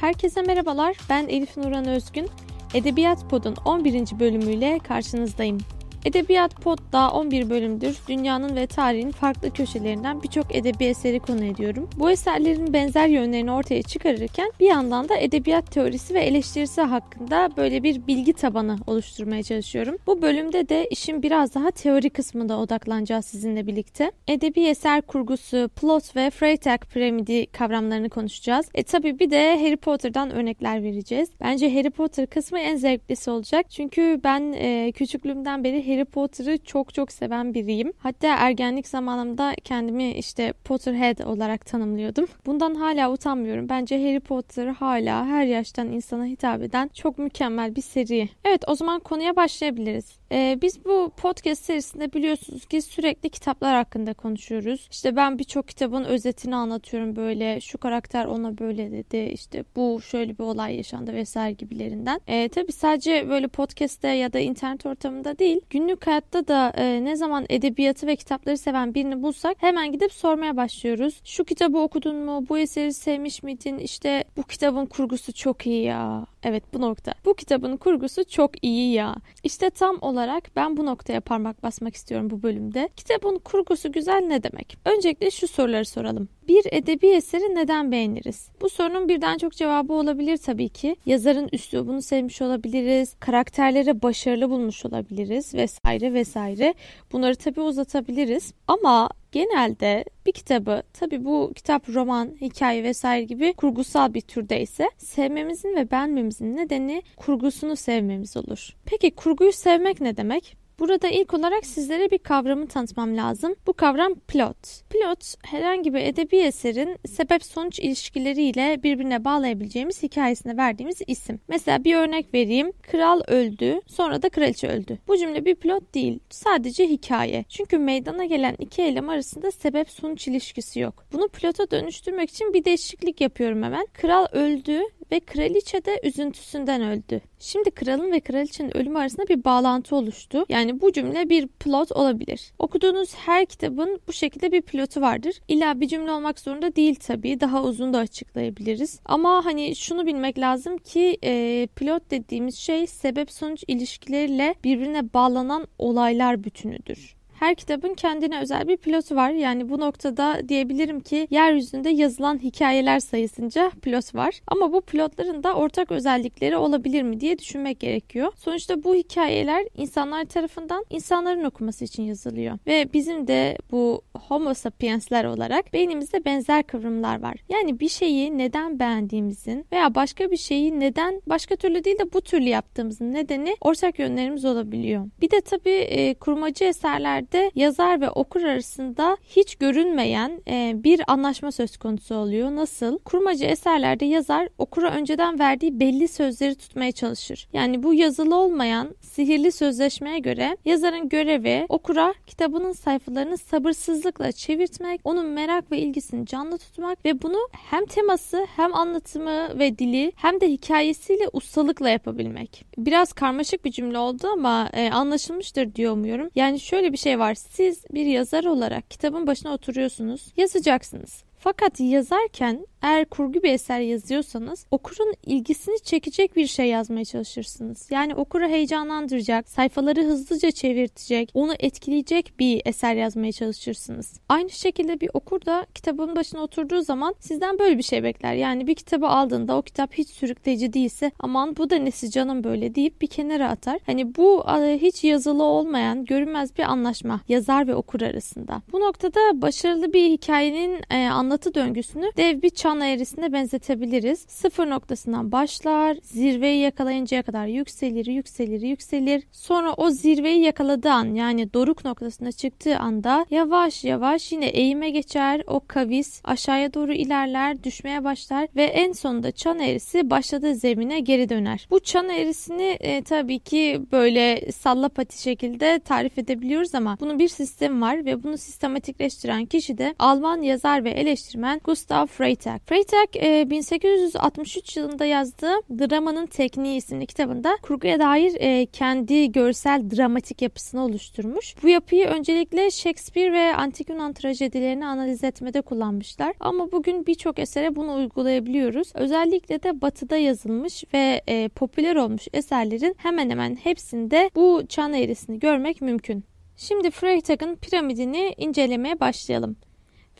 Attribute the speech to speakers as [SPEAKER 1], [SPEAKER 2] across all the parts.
[SPEAKER 1] Herkese merhabalar, ben Elif Nuran Özgün. Edebiyat Pod'un 11. bölümüyle karşınızdayım. Edebiyat Pod'da 11 bölümdür dünyanın ve tarihin farklı köşelerinden birçok edebi eseri konu ediyorum. Bu eserlerin benzer yönlerini ortaya çıkarırken bir yandan da edebiyat teorisi ve eleştirisi hakkında böyle bir bilgi tabanı oluşturmaya çalışıyorum. Bu bölümde de işin biraz daha teori kısmında odaklanacağız sizinle birlikte. Edebi eser kurgusu, plot ve Freytag piramidi kavramlarını konuşacağız. E tabi bir de Harry Potter'dan örnekler vereceğiz. Bence Harry Potter kısmı en zevklisi olacak. Çünkü ben e, küçüklüğümden beri Harry Potter'ı çok çok seven biriyim. Hatta ergenlik zamanımda kendimi işte Potterhead olarak tanımlıyordum. Bundan hala utanmıyorum. Bence Harry Potter hala her yaştan insana hitap eden çok mükemmel bir seri. Evet o zaman konuya başlayabiliriz. Ee, biz bu podcast serisinde biliyorsunuz ki sürekli kitaplar hakkında konuşuyoruz. İşte ben birçok kitabın özetini anlatıyorum böyle şu karakter ona böyle dedi işte bu şöyle bir olay yaşandı vesaire gibilerinden. Ee, tabii sadece böyle podcast'te ya da internet ortamında değil günlük hayatta da e, ne zaman edebiyatı ve kitapları seven birini bulsak hemen gidip sormaya başlıyoruz. Şu kitabı okudun mu? Bu eseri sevmiş miydin? İşte bu kitabın kurgusu çok iyi ya. Evet bu nokta. Bu kitabın kurgusu çok iyi ya. İşte tam olarak ben bu noktaya parmak basmak istiyorum bu bölümde. Kitabın kurgusu güzel ne demek? Öncelikle şu soruları soralım. Bir edebi eseri neden beğeniriz? Bu sorunun birden çok cevabı olabilir tabii ki. Yazarın üslubunu sevmiş olabiliriz, karakterlere başarılı bulmuş olabiliriz vesaire vesaire. Bunları tabii uzatabiliriz. Ama genelde bir kitabı tabi bu kitap roman, hikaye vesaire gibi kurgusal bir türde ise sevmemizin ve beğenmemizin nedeni kurgusunu sevmemiz olur. Peki kurguyu sevmek ne demek? Burada ilk olarak sizlere bir kavramı tanıtmam lazım. Bu kavram plot. Plot herhangi bir edebi eserin sebep sonuç ilişkileriyle birbirine bağlayabileceğimiz hikayesine verdiğimiz isim. Mesela bir örnek vereyim. Kral öldü, sonra da kraliçe öldü. Bu cümle bir plot değil, sadece hikaye. Çünkü meydana gelen iki eylem arasında sebep sonuç ilişkisi yok. Bunu plota dönüştürmek için bir değişiklik yapıyorum hemen. Kral öldü ve kraliçe de üzüntüsünden öldü. Şimdi kralın ve kraliçenin ölümü arasında bir bağlantı oluştu. Yani yani bu cümle bir plot olabilir. Okuduğunuz her kitabın bu şekilde bir plotu vardır. İlla bir cümle olmak zorunda değil tabii. Daha uzun da açıklayabiliriz. Ama hani şunu bilmek lazım ki e, pilot dediğimiz şey sebep sonuç ilişkileriyle birbirine bağlanan olaylar bütünüdür. Her kitabın kendine özel bir pilotu var. Yani bu noktada diyebilirim ki yeryüzünde yazılan hikayeler sayısınca pilot var. Ama bu pilotların da ortak özellikleri olabilir mi diye düşünmek gerekiyor. Sonuçta bu hikayeler insanlar tarafından insanların okuması için yazılıyor. Ve bizim de bu homo sapiensler olarak beynimizde benzer kıvrımlar var. Yani bir şeyi neden beğendiğimizin veya başka bir şeyi neden başka türlü değil de bu türlü yaptığımızın nedeni ortak yönlerimiz olabiliyor. Bir de tabii e, kurmacı eserlerde dönemde yazar ve okur arasında hiç görünmeyen e, bir anlaşma söz konusu oluyor. Nasıl? Kurmacı eserlerde yazar okura önceden verdiği belli sözleri tutmaya çalışır. Yani bu yazılı olmayan sihirli sözleşmeye göre yazarın görevi okura kitabının sayfalarını sabırsızlıkla çevirtmek, onun merak ve ilgisini canlı tutmak ve bunu hem teması hem anlatımı ve dili hem de hikayesiyle ustalıkla yapabilmek. Biraz karmaşık bir cümle oldu ama e, anlaşılmıştır diyor umuyorum. Yani şöyle bir şey var var. Siz bir yazar olarak kitabın başına oturuyorsunuz, yazacaksınız. Fakat yazarken eğer kurgu bir eser yazıyorsanız okurun ilgisini çekecek bir şey yazmaya çalışırsınız. Yani okuru heyecanlandıracak, sayfaları hızlıca çevirtecek, onu etkileyecek bir eser yazmaya çalışırsınız. Aynı şekilde bir okur da kitabın başına oturduğu zaman sizden böyle bir şey bekler. Yani bir kitabı aldığında o kitap hiç sürükleyici değilse aman bu da nesi canım böyle deyip bir kenara atar. Hani bu e, hiç yazılı olmayan görünmez bir anlaşma yazar ve okur arasında. Bu noktada başarılı bir hikayenin e, anlatı döngüsünü dev bir çan eğrisine benzetebiliriz. Sıfır noktasından başlar, zirveyi yakalayıncaya kadar yükselir, yükselir, yükselir. Sonra o zirveyi yakaladığı an yani doruk noktasına çıktığı anda yavaş yavaş yine eğime geçer. O kavis aşağıya doğru ilerler, düşmeye başlar ve en sonunda çan eğrisi başladığı zemine geri döner. Bu çan eğrisini e, tabii ki böyle salla pati şekilde tarif edebiliyoruz ama bunun bir sistemi var ve bunu sistematikleştiren kişi de Alman yazar ve eleştirmen eleştirmen Gustav Freytag. Freytag 1863 e, yılında yazdığı Dramanın Tekniği isimli kitabında kurguya dair e, kendi görsel dramatik yapısını oluşturmuş. Bu yapıyı öncelikle Shakespeare ve antik Yunan trajedilerini analiz etmede kullanmışlar. Ama bugün birçok esere bunu uygulayabiliyoruz. Özellikle de batıda yazılmış ve e, popüler olmuş eserlerin hemen hemen hepsinde bu çan eğrisini görmek mümkün. Şimdi Freytag'ın piramidini incelemeye başlayalım.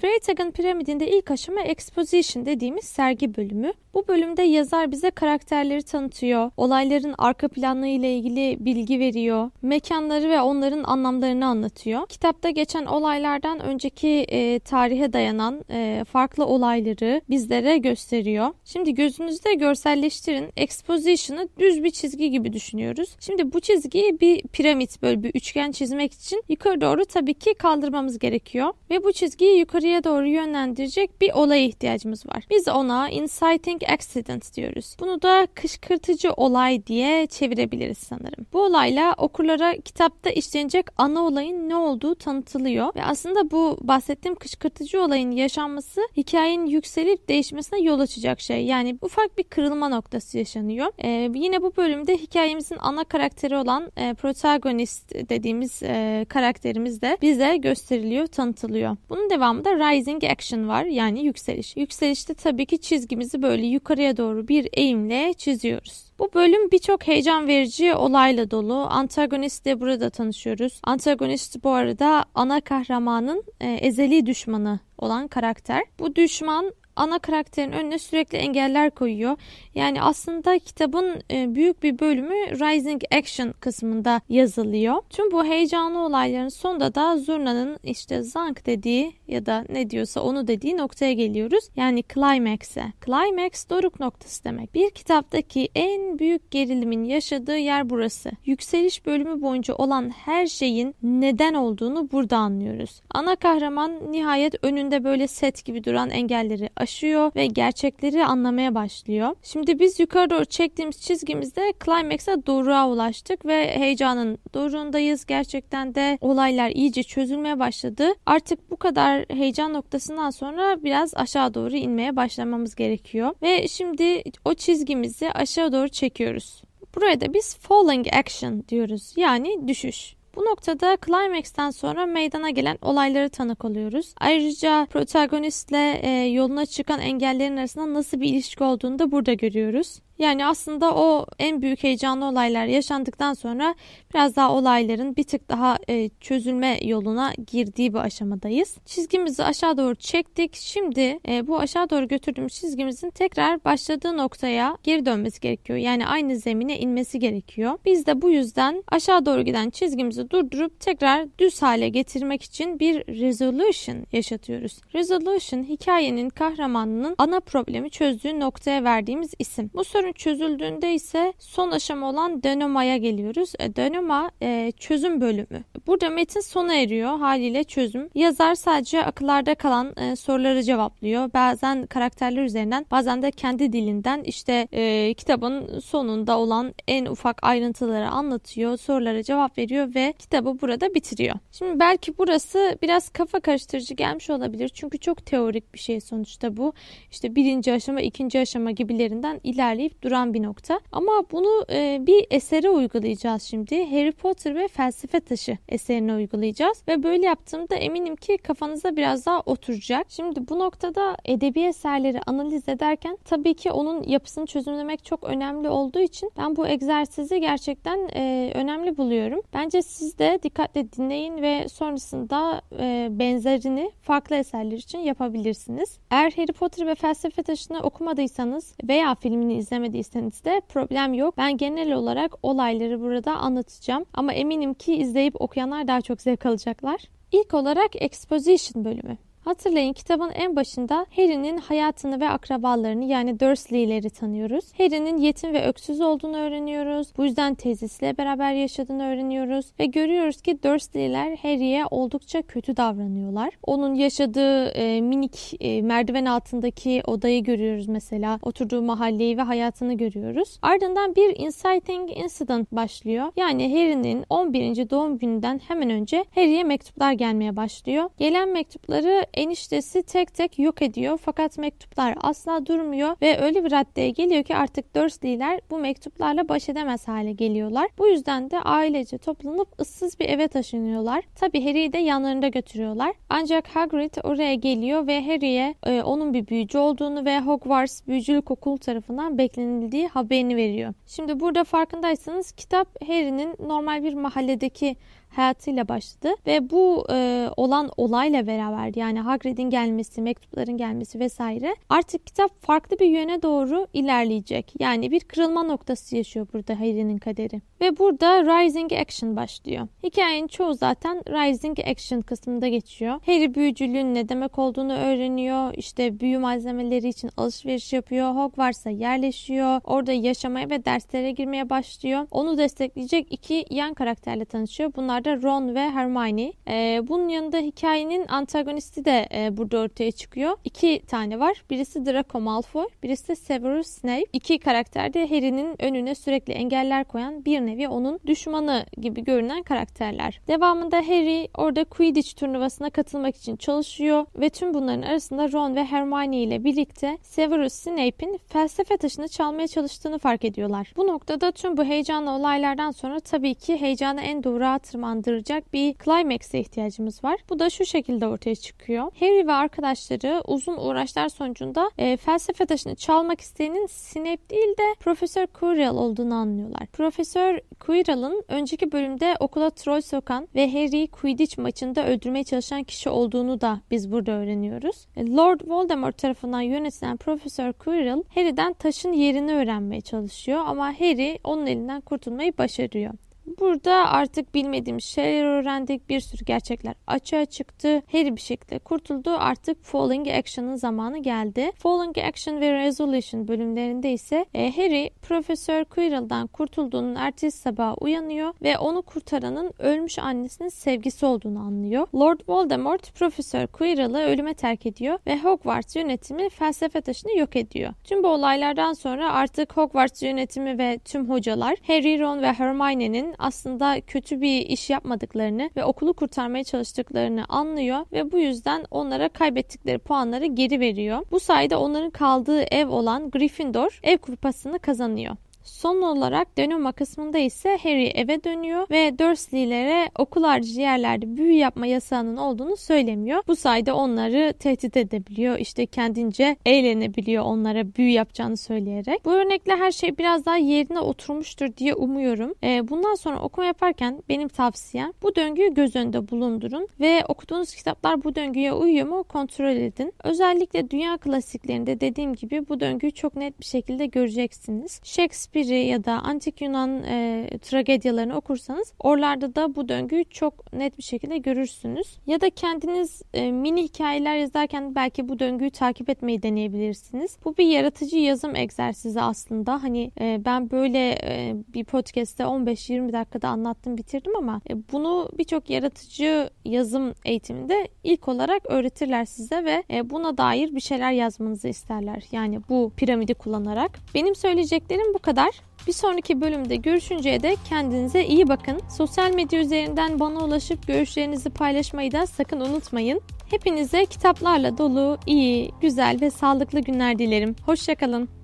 [SPEAKER 1] Freytag'ın piramidinde ilk aşama exposition dediğimiz sergi bölümü. Bu bölümde yazar bize karakterleri tanıtıyor, olayların arka planı ile ilgili bilgi veriyor, mekanları ve onların anlamlarını anlatıyor. Kitapta geçen olaylardan önceki e, tarihe dayanan e, farklı olayları bizlere gösteriyor. Şimdi gözünüzde görselleştirin. Exposition'ı düz bir çizgi gibi düşünüyoruz. Şimdi bu çizgiyi bir piramit böyle bir üçgen çizmek için yukarı doğru tabii ki kaldırmamız gerekiyor. Ve bu çizgiyi yukarıya doğru yönlendirecek bir olaya ihtiyacımız var. Biz ona inciting accident diyoruz. Bunu da kışkırtıcı olay diye çevirebiliriz sanırım. Bu olayla okurlara kitapta işlenecek ana olayın ne olduğu tanıtılıyor ve aslında bu bahsettiğim kışkırtıcı olayın yaşanması hikayenin yükselip değişmesine yol açacak şey. Yani ufak bir kırılma noktası yaşanıyor. Ee, yine bu bölümde hikayemizin ana karakteri olan e, protagonist dediğimiz e, karakterimiz de bize gösteriliyor, tanıtılıyor. Bunun devamında rising action var yani yükseliş. Yükselişte tabii ki çizgimizi böyle yukarıya doğru bir eğimle çiziyoruz. Bu bölüm birçok heyecan verici olayla dolu. Antagonist de burada tanışıyoruz. Antagonist bu arada ana kahramanın e, ezeli düşmanı olan karakter. Bu düşman ana karakterin önüne sürekli engeller koyuyor. Yani aslında kitabın e, büyük bir bölümü Rising Action kısmında yazılıyor. Tüm bu heyecanlı olayların sonunda da Zurna'nın işte Zank dediği ya da ne diyorsa onu dediği noktaya geliyoruz. Yani Climax'e. Climax doruk noktası demek. Bir kitaptaki en büyük gerilimin yaşadığı yer burası. Yükseliş bölümü boyunca olan her şeyin neden olduğunu burada anlıyoruz. Ana kahraman nihayet önünde böyle set gibi duran engelleri aşıyor başlıyor ve gerçekleri anlamaya başlıyor. Şimdi biz yukarı doğru çektiğimiz çizgimizde climax'a doğruğa ulaştık ve heyecanın doğruğundayız. Gerçekten de olaylar iyice çözülmeye başladı. Artık bu kadar heyecan noktasından sonra biraz aşağı doğru inmeye başlamamız gerekiyor. Ve şimdi o çizgimizi aşağı doğru çekiyoruz. Buraya da biz falling action diyoruz. Yani düşüş. Bu noktada Climax'ten sonra meydana gelen olaylara tanık oluyoruz. Ayrıca protagonistle e, yoluna çıkan engellerin arasında nasıl bir ilişki olduğunu da burada görüyoruz. Yani aslında o en büyük heyecanlı olaylar yaşandıktan sonra biraz daha olayların bir tık daha e, çözülme yoluna girdiği bir aşamadayız. Çizgimizi aşağı doğru çektik. Şimdi e, bu aşağı doğru götürdüğümüz çizgimizin tekrar başladığı noktaya geri dönmesi gerekiyor. Yani aynı zemine inmesi gerekiyor. Biz de bu yüzden aşağı doğru giden çizgimizi durdurup tekrar düz hale getirmek için bir resolution yaşatıyoruz. Resolution hikayenin kahramanının ana problemi çözdüğü noktaya verdiğimiz isim. Bu sorun sorunu çözüldüğünde ise son aşama olan denoma'ya geliyoruz. E, denoma e, çözüm bölümü. Burada metin sona eriyor haliyle çözüm. Yazar sadece akıllarda kalan e, soruları cevaplıyor. Bazen karakterler üzerinden bazen de kendi dilinden işte e, kitabın sonunda olan en ufak ayrıntıları anlatıyor. Sorulara cevap veriyor ve kitabı burada bitiriyor. Şimdi belki burası biraz kafa karıştırıcı gelmiş olabilir. Çünkü çok teorik bir şey sonuçta bu. İşte birinci aşama, ikinci aşama gibilerinden ilerleyip duran bir nokta. Ama bunu e, bir esere uygulayacağız şimdi. Harry Potter ve Felsefe Taşı eserine uygulayacağız. Ve böyle yaptığımda eminim ki kafanıza biraz daha oturacak. Şimdi bu noktada edebi eserleri analiz ederken tabii ki onun yapısını çözümlemek çok önemli olduğu için ben bu egzersizi gerçekten e, önemli buluyorum. Bence siz de dikkatle dinleyin ve sonrasında e, benzerini farklı eserler için yapabilirsiniz. Eğer Harry Potter ve Felsefe Taşı'nı okumadıysanız veya filmini izlemediyseniz izlemediyseniz de problem yok. Ben genel olarak olayları burada anlatacağım. Ama eminim ki izleyip okuyanlar daha çok zevk alacaklar. İlk olarak exposition bölümü. Hatırlayın kitabın en başında Harry'nin hayatını ve akrabalarını yani Dursley'leri tanıyoruz. Harry'nin yetim ve öksüz olduğunu öğreniyoruz. Bu yüzden tezisiyle beraber yaşadığını öğreniyoruz. Ve görüyoruz ki Dursley'ler Harry'e oldukça kötü davranıyorlar. Onun yaşadığı e, minik e, merdiven altındaki odayı görüyoruz mesela. Oturduğu mahalleyi ve hayatını görüyoruz. Ardından bir inciting incident başlıyor. Yani Harry'nin 11. doğum gününden hemen önce Harry'e mektuplar gelmeye başlıyor. Gelen mektupları eniştesi tek tek yok ediyor fakat mektuplar asla durmuyor ve öyle bir raddeye geliyor ki artık Dursley'ler bu mektuplarla baş edemez hale geliyorlar. Bu yüzden de ailece toplanıp ıssız bir eve taşınıyorlar. Tabi Harry'i de yanlarında götürüyorlar. Ancak Hagrid oraya geliyor ve Harry'e e, onun bir büyücü olduğunu ve Hogwarts Büyücülük okul tarafından beklenildiği haberini veriyor. Şimdi burada farkındaysanız kitap Harry'nin normal bir mahalledeki hayatıyla başladı ve bu e, olan olayla beraber yani Hagrid'in gelmesi, mektupların gelmesi vesaire artık kitap farklı bir yöne doğru ilerleyecek. Yani bir kırılma noktası yaşıyor burada Harry'nin kaderi. Ve burada Rising Action başlıyor. Hikayenin çoğu zaten Rising Action kısmında geçiyor. Harry büyücülüğün ne demek olduğunu öğreniyor. İşte büyü malzemeleri için alışveriş yapıyor. Hogwarts'a yerleşiyor. Orada yaşamaya ve derslere girmeye başlıyor. Onu destekleyecek iki yan karakterle tanışıyor. Bunlar bölümlerde Ron ve Hermione. E, bunun yanında hikayenin antagonisti de e, burada ortaya çıkıyor. İki tane var. Birisi Draco Malfoy, birisi Severus Snape. İki karakter de Harry'nin önüne sürekli engeller koyan bir nevi onun düşmanı gibi görünen karakterler. Devamında Harry orada Quidditch turnuvasına katılmak için çalışıyor ve tüm bunların arasında Ron ve Hermione ile birlikte Severus Snape'in felsefe taşını çalmaya çalıştığını fark ediyorlar. Bu noktada tüm bu heyecanlı olaylardan sonra tabii ki heyecana en doğru tırman cevaplandıracak bir climax'e ihtiyacımız var. Bu da şu şekilde ortaya çıkıyor. Harry ve arkadaşları uzun uğraşlar sonucunda e, felsefe taşını çalmak isteyenin Snape değil de Profesör Quirrell olduğunu anlıyorlar. Profesör Quirrell'ın önceki bölümde okula troll sokan ve Harry'i Quidditch maçında öldürmeye çalışan kişi olduğunu da biz burada öğreniyoruz. E, Lord Voldemort tarafından yönetilen Profesör Quirrell Harry'den taşın yerini öğrenmeye çalışıyor ama Harry onun elinden kurtulmayı başarıyor. Burada artık bilmediğimiz şeyler öğrendik. Bir sürü gerçekler açığa çıktı. Harry bir şekilde kurtuldu. Artık Falling Action'ın zamanı geldi. Falling Action ve Resolution bölümlerinde ise e, Harry Profesör Quirrell'dan kurtulduğunun ertesi sabah uyanıyor ve onu kurtaranın ölmüş annesinin sevgisi olduğunu anlıyor. Lord Voldemort Profesör Quirrell'ı ölüme terk ediyor ve Hogwarts yönetimi felsefe taşını yok ediyor. Tüm bu olaylardan sonra artık Hogwarts yönetimi ve tüm hocalar Harry, Ron ve Hermione'nin aslında kötü bir iş yapmadıklarını ve okulu kurtarmaya çalıştıklarını anlıyor ve bu yüzden onlara kaybettikleri puanları geri veriyor. Bu sayede onların kaldığı ev olan Gryffindor ev kupasını kazanıyor. Son olarak Denoma kısmında ise Harry eve dönüyor ve Dursley'lere okul harici yerlerde büyü yapma yasağının olduğunu söylemiyor. Bu sayede onları tehdit edebiliyor. İşte kendince eğlenebiliyor onlara büyü yapacağını söyleyerek. Bu örnekle her şey biraz daha yerine oturmuştur diye umuyorum. E, bundan sonra okuma yaparken benim tavsiyem bu döngüyü göz önünde bulundurun ve okuduğunuz kitaplar bu döngüye uyuyor mu kontrol edin. Özellikle dünya klasiklerinde dediğim gibi bu döngüyü çok net bir şekilde göreceksiniz. Shakespeare Shakespeare'i ya da antik Yunan e, tragedyalarını okursanız oralarda da bu döngüyü çok net bir şekilde görürsünüz. Ya da kendiniz e, mini hikayeler yazarken belki bu döngüyü takip etmeyi deneyebilirsiniz. Bu bir yaratıcı yazım egzersizi aslında. Hani e, ben böyle e, bir podcast'te 15-20 dakikada anlattım bitirdim ama e, bunu birçok yaratıcı yazım eğitiminde ilk olarak öğretirler size ve e, buna dair bir şeyler yazmanızı isterler. Yani bu piramidi kullanarak. Benim söyleyeceklerim bu kadar kadar. Bir sonraki bölümde görüşünceye de kendinize iyi bakın. Sosyal medya üzerinden bana ulaşıp görüşlerinizi paylaşmayı da sakın unutmayın. Hepinize kitaplarla dolu, iyi, güzel ve sağlıklı günler dilerim. Hoşçakalın.